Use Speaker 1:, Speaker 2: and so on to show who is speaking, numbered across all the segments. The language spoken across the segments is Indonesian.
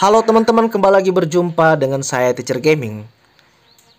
Speaker 1: Halo teman-teman, kembali lagi berjumpa dengan saya Teacher Gaming.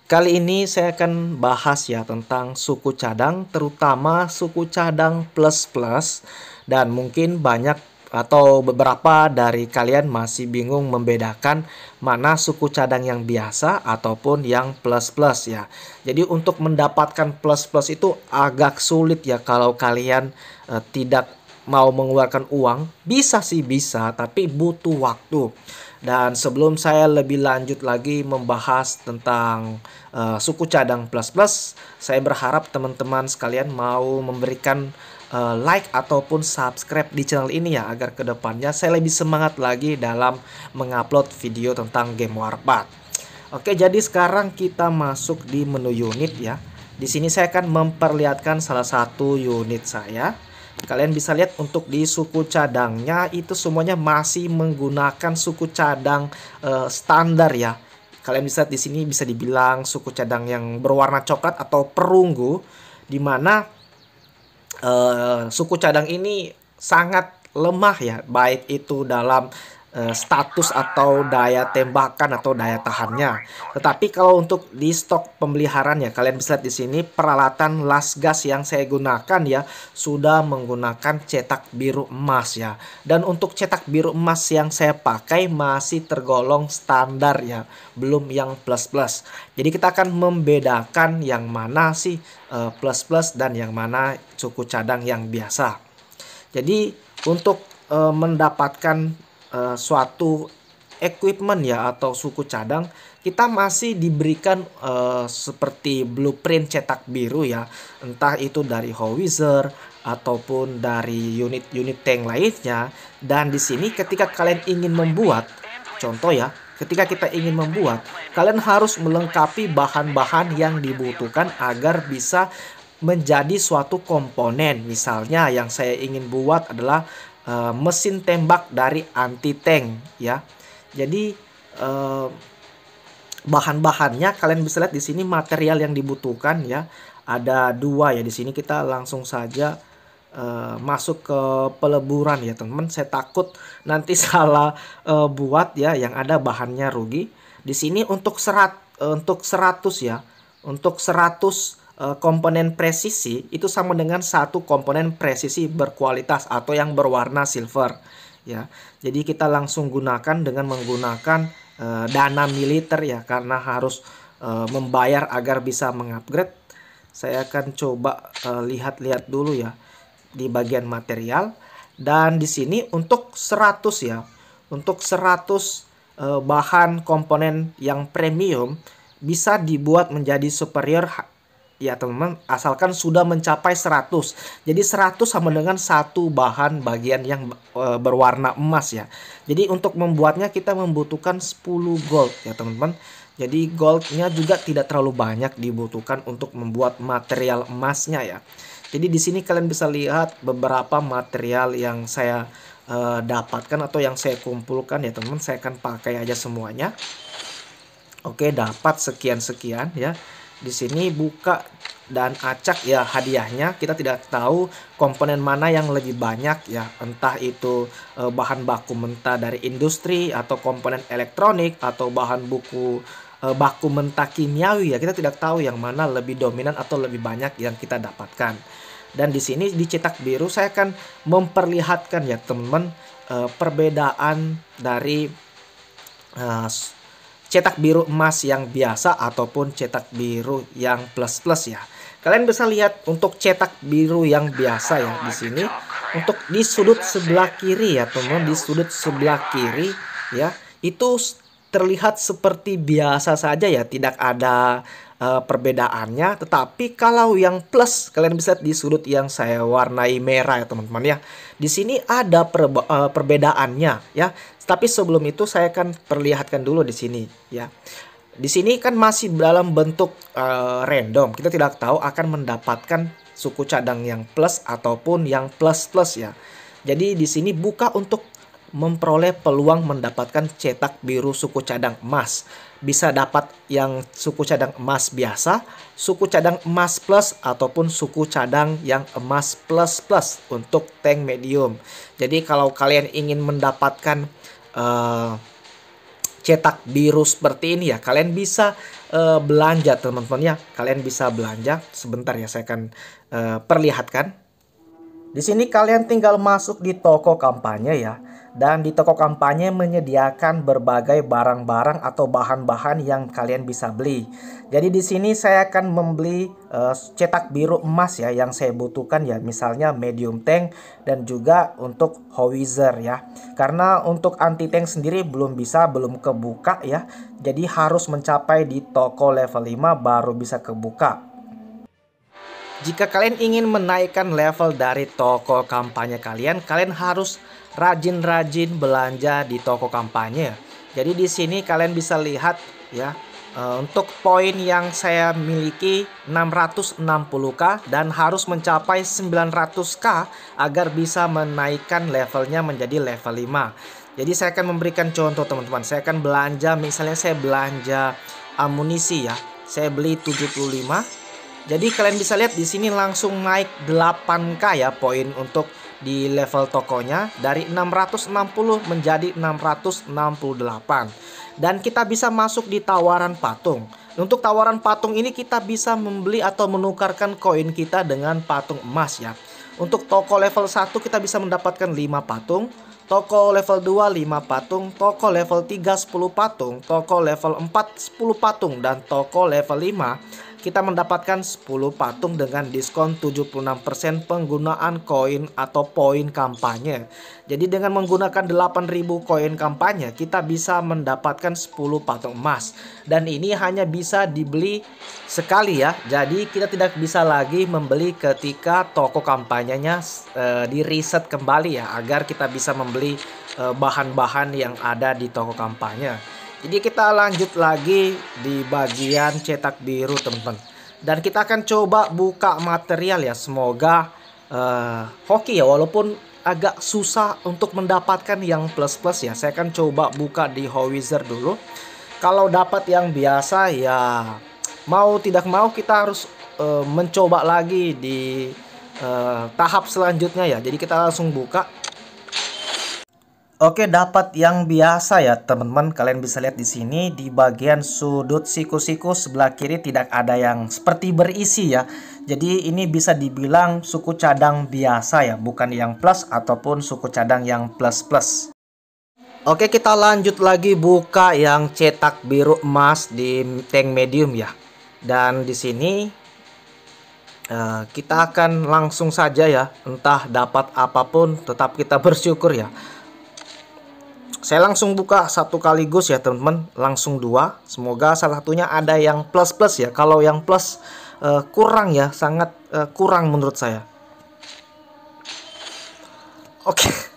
Speaker 1: Kali ini saya akan bahas ya tentang suku cadang, terutama suku cadang plus plus dan mungkin banyak atau beberapa dari kalian masih bingung membedakan mana suku cadang yang biasa ataupun yang plus plus ya. Jadi untuk mendapatkan plus plus itu agak sulit ya kalau kalian eh, tidak mau mengeluarkan uang, bisa sih bisa tapi butuh waktu. Dan sebelum saya lebih lanjut lagi membahas tentang uh, suku cadang plus plus, saya berharap teman-teman sekalian mau memberikan uh, like ataupun subscribe di channel ini ya agar kedepannya saya lebih semangat lagi dalam mengupload video tentang game Warpath. Oke, jadi sekarang kita masuk di menu unit ya. Di sini saya akan memperlihatkan salah satu unit saya. Kalian bisa lihat untuk di suku cadangnya itu semuanya masih menggunakan suku cadang uh, standar ya. Kalian bisa di sini bisa dibilang suku cadang yang berwarna coklat atau perunggu di mana uh, suku cadang ini sangat lemah ya baik itu dalam Eh, status atau daya tembakan atau daya tahannya. Tetapi kalau untuk di stok pemeliharannya, kalian bisa lihat di sini peralatan las gas yang saya gunakan ya sudah menggunakan cetak biru emas ya. Dan untuk cetak biru emas yang saya pakai masih tergolong standar ya, belum yang plus-plus. Jadi kita akan membedakan yang mana sih plus-plus eh, dan yang mana cukup cadang yang biasa. Jadi untuk eh, mendapatkan uh, suatu equipment ya atau suku cadang kita masih diberikan uh, seperti blueprint cetak biru ya entah itu dari howitzer ataupun dari unit-unit tank lainnya dan di sini ketika kalian ingin membuat contoh ya ketika kita ingin membuat kalian harus melengkapi bahan-bahan yang dibutuhkan agar bisa menjadi suatu komponen misalnya yang saya ingin buat adalah uh, mesin tembak dari anti tank ya. Jadi uh, bahan-bahannya kalian bisa lihat di sini material yang dibutuhkan ya. Ada dua ya di sini kita langsung saja uh, masuk ke peleburan ya teman. Saya takut nanti salah uh, buat ya yang ada bahannya rugi. Di sini untuk serat uh, untuk 100 ya. Untuk 100 Eh, komponen presisi itu sama dengan satu komponen presisi berkualitas atau yang berwarna silver ya. Jadi kita langsung gunakan dengan menggunakan e, dana militer ya karena harus e, membayar agar bisa mengupgrade. Saya akan coba lihat-lihat e, dulu ya di bagian material dan di sini untuk 100 ya. Untuk 100 e, bahan komponen yang premium bisa dibuat menjadi superior ya teman-teman asalkan sudah mencapai 100 jadi 100 sama dengan satu bahan bagian yang e, berwarna emas ya jadi untuk membuatnya kita membutuhkan 10 gold ya teman-teman jadi goldnya juga tidak terlalu banyak dibutuhkan untuk membuat material emasnya ya jadi di sini kalian bisa lihat beberapa material yang saya e, dapatkan atau yang saya kumpulkan ya teman-teman saya akan pakai aja semuanya Oke dapat sekian-sekian ya di sini buka dan acak ya hadiahnya kita tidak tahu komponen mana yang lebih banyak ya entah itu e, bahan baku mentah dari industri atau komponen elektronik atau bahan buku e, baku mentah kimiawi ya kita tidak tahu yang mana lebih dominan atau lebih banyak yang kita dapatkan dan di sini dicetak biru saya akan memperlihatkan ya teman-teman e, eh, perbedaan dari e, cetak biru emas yang biasa ataupun cetak biru yang plus-plus ya. Kalian bisa lihat untuk cetak biru yang biasa ya di sini untuk di sudut sebelah kiri ya teman di sudut sebelah kiri ya itu terlihat seperti biasa saja ya, tidak ada uh, perbedaannya. Tetapi kalau yang plus, kalian bisa lihat di sudut yang saya warnai merah ya teman-teman ya. Di sini ada per, uh, eh, perbedaannya ya. Tapi sebelum itu saya akan perlihatkan dulu di sini ya. Di sini kan masih dalam bentuk uh, random. Kita tidak tahu akan mendapatkan suku cadang yang plus ataupun yang plus plus ya. Jadi di sini buka untuk memperoleh peluang mendapatkan cetak biru suku cadang emas. Bisa dapat yang suku cadang emas biasa, suku cadang emas plus, ataupun suku cadang yang emas plus plus untuk tank medium. Jadi kalau kalian ingin mendapatkan uh, cetak biru seperti ini ya, kalian bisa uh, belanja teman-teman ya. Kalian bisa belanja. Sebentar ya, saya akan uh, perlihatkan. Di sini kalian tinggal masuk di toko kampanye ya. Dan di toko kampanye menyediakan berbagai barang-barang atau bahan-bahan yang kalian bisa beli. Jadi di sini saya akan membeli uh, cetak biru emas ya yang saya butuhkan ya misalnya medium tank dan juga untuk howitzer ya. Karena untuk anti tank sendiri belum bisa belum kebuka ya. Jadi harus mencapai di toko level 5 baru bisa kebuka. Jika kalian ingin menaikkan level dari toko kampanye kalian, kalian harus rajin-rajin belanja di toko kampanye. Jadi di sini kalian bisa lihat ya eh, untuk poin yang saya miliki 660k dan harus mencapai 900k agar bisa menaikkan levelnya menjadi level 5. Jadi saya akan memberikan contoh teman-teman. Saya akan belanja misalnya saya belanja amunisi ya. Saya beli 75 jadi kalian bisa lihat di sini langsung naik 8k ya poin untuk di level tokonya dari 660 menjadi 668. Dan kita bisa masuk di tawaran patung. Untuk tawaran patung ini kita bisa membeli atau menukarkan koin kita dengan patung emas ya. Untuk toko level 1 kita bisa mendapatkan 5 patung, toko level 2 5 patung, toko level 3 10 patung, toko level 4 10 patung dan toko level 5 kita mendapatkan 10 patung dengan diskon 76% penggunaan koin atau poin kampanye. Jadi dengan menggunakan 8000 koin kampanye, kita bisa mendapatkan 10 patung emas. Dan ini hanya bisa dibeli sekali ya. Jadi kita tidak bisa lagi membeli ketika toko kampanyenya e, di reset kembali ya agar kita bisa membeli eh, bahan-bahan e, yang ada di toko kampanye. Jadi kita lanjut lagi di bagian cetak biru teman-teman. Dan kita akan coba buka material ya. Semoga uh, hoki ya walaupun agak susah untuk mendapatkan yang plus-plus ya. Saya akan coba buka di Howitzer dulu. Kalau dapat yang biasa ya mau tidak mau kita harus uh, mencoba lagi di uh, tahap selanjutnya ya. Jadi kita langsung buka Oke, dapat yang biasa ya teman-teman. Kalian bisa lihat di sini di bagian sudut siku-siku sebelah kiri tidak ada yang seperti berisi ya. Jadi ini bisa dibilang suku cadang biasa ya, bukan yang plus ataupun suku cadang yang plus-plus. Oke, kita lanjut lagi buka yang cetak biru emas di tank medium ya. Dan di sini eh, kita akan langsung saja ya, entah dapat apapun tetap kita bersyukur ya saya langsung buka satu kali gus ya teman-teman langsung dua semoga salah satunya ada yang plus plus ya kalau yang plus uh, kurang ya sangat uh, kurang menurut saya oke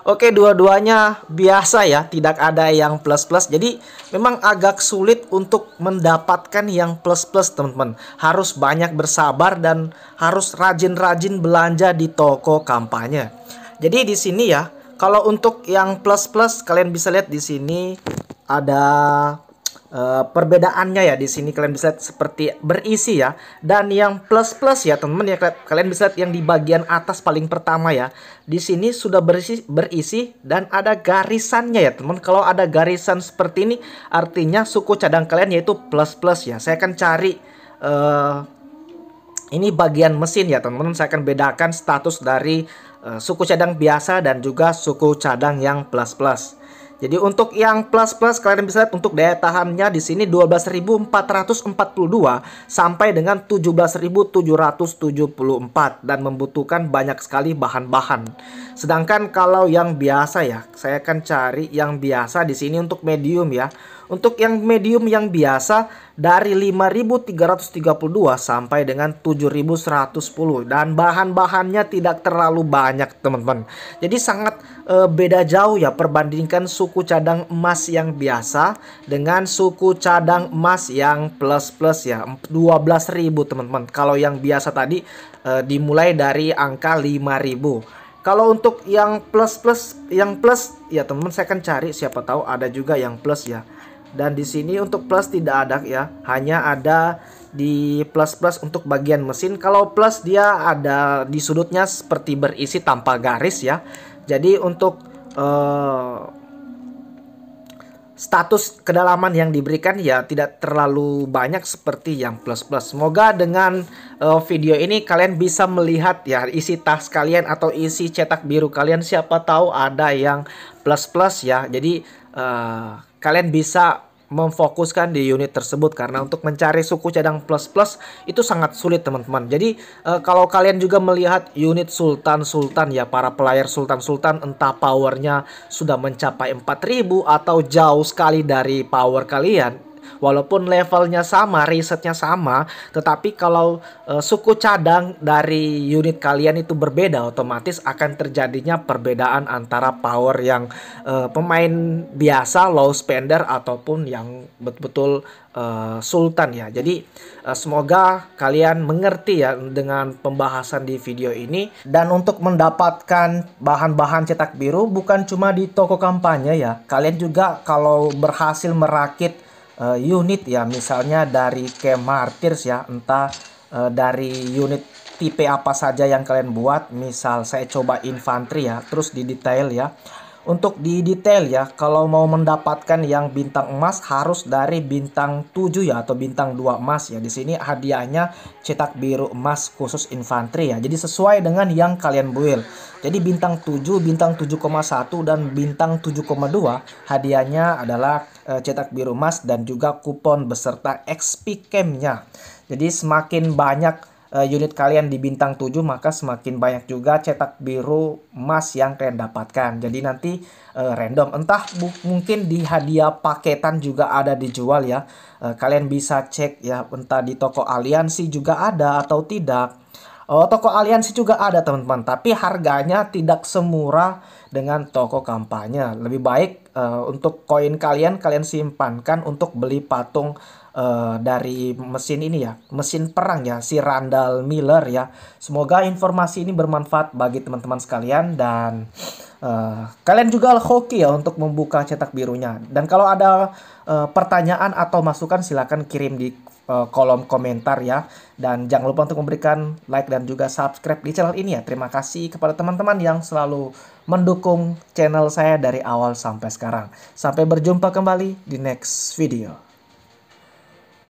Speaker 1: Oke, dua-duanya biasa ya, tidak ada yang plus-plus. Jadi memang agak sulit untuk mendapatkan yang plus-plus, teman-teman. Harus banyak bersabar dan harus rajin-rajin belanja di toko kampanye. Jadi di sini ya, kalau untuk yang plus-plus kalian bisa lihat di sini ada uh, perbedaannya ya di sini kalian bisa lihat seperti berisi ya. Dan yang plus-plus ya teman-teman ya kalian bisa lihat yang di bagian atas paling pertama ya. Di sini sudah berisi berisi dan ada garisannya ya teman. Kalau ada garisan seperti ini artinya suku cadang kalian yaitu plus-plus ya. Saya akan cari uh, ini bagian mesin ya teman-teman. Saya akan bedakan status dari Eh, suku cadang biasa dan juga suku cadang yang plus plus. Jadi untuk yang plus plus kalian bisa lihat untuk daya tahannya di sini 12.442 sampai dengan 17.774 dan membutuhkan banyak sekali bahan-bahan. Sedangkan kalau yang biasa ya, saya akan cari yang biasa di sini untuk medium ya untuk yang medium yang biasa dari 5.332 sampai dengan 7.110 dan bahan-bahannya tidak terlalu banyak teman-teman. Jadi sangat e, beda jauh ya perbandingkan suku cadang emas yang biasa dengan suku cadang emas yang plus-plus ya 12.000 teman-teman. Kalau yang biasa tadi e, dimulai dari angka 5.000. Kalau untuk yang plus plus yang plus ya teman-teman saya akan cari siapa tahu ada juga yang plus ya dan di sini untuk plus tidak ada ya hanya ada di plus plus untuk bagian mesin kalau plus dia ada di sudutnya seperti berisi tanpa garis ya jadi untuk uh, status kedalaman yang diberikan ya tidak terlalu banyak seperti yang plus plus semoga dengan uh, video ini kalian bisa melihat ya isi tas kalian atau isi cetak biru kalian siapa tahu ada yang plus plus ya jadi uh, kalian bisa memfokuskan di unit tersebut karena untuk mencari suku cadang plus-plus itu sangat sulit teman-teman. Jadi e, kalau kalian juga melihat unit sultan-sultan ya para pelayar sultan-sultan entah powernya sudah mencapai 4000 atau jauh sekali dari power kalian walaupun levelnya sama, risetnya sama, tetapi kalau e, suku cadang dari unit kalian itu berbeda, otomatis akan terjadinya perbedaan antara power yang e, pemain biasa low spender ataupun yang betul-betul e, eh, sultan ya. Jadi e, semoga kalian mengerti ya dengan pembahasan di video ini dan untuk mendapatkan bahan-bahan cetak biru bukan cuma di toko kampanye ya. Kalian juga kalau berhasil merakit uh, unit ya misalnya dari camp martyrs ya entah uh, dari unit tipe apa saja yang kalian buat misal saya coba infanteri ya terus di detail ya untuk di detail ya, kalau mau mendapatkan yang bintang emas harus dari bintang 7 ya atau bintang 2 emas ya. Di sini hadiahnya cetak biru emas khusus infanteri ya. Jadi sesuai dengan yang kalian build. Jadi bintang 7, bintang 7,1 dan bintang 7,2 hadiahnya adalah eh, cetak biru emas dan juga kupon beserta XP camp-nya. Jadi semakin banyak uh, unit kalian di bintang 7 maka semakin banyak juga cetak biru emas yang kalian dapatkan. Jadi nanti uh, random entah mungkin di hadiah paketan juga ada dijual ya. Uh, kalian bisa cek ya entah di toko aliansi juga ada atau tidak. Oh, toko aliansi juga ada teman-teman, tapi harganya tidak semurah dengan toko kampanye. Lebih baik uh, untuk koin kalian kalian simpankan untuk beli patung Eh, dari mesin ini ya, mesin perang ya, si Randall Miller ya. Semoga informasi ini bermanfaat bagi teman-teman sekalian dan uh, kalian juga hoki ya untuk membuka cetak birunya. Dan kalau ada uh, pertanyaan atau masukan silahkan kirim di kolom komentar ya. Dan jangan lupa untuk memberikan like dan juga subscribe di channel ini ya. Terima kasih kepada teman-teman yang selalu mendukung channel saya dari awal sampai sekarang. Sampai berjumpa kembali di next video.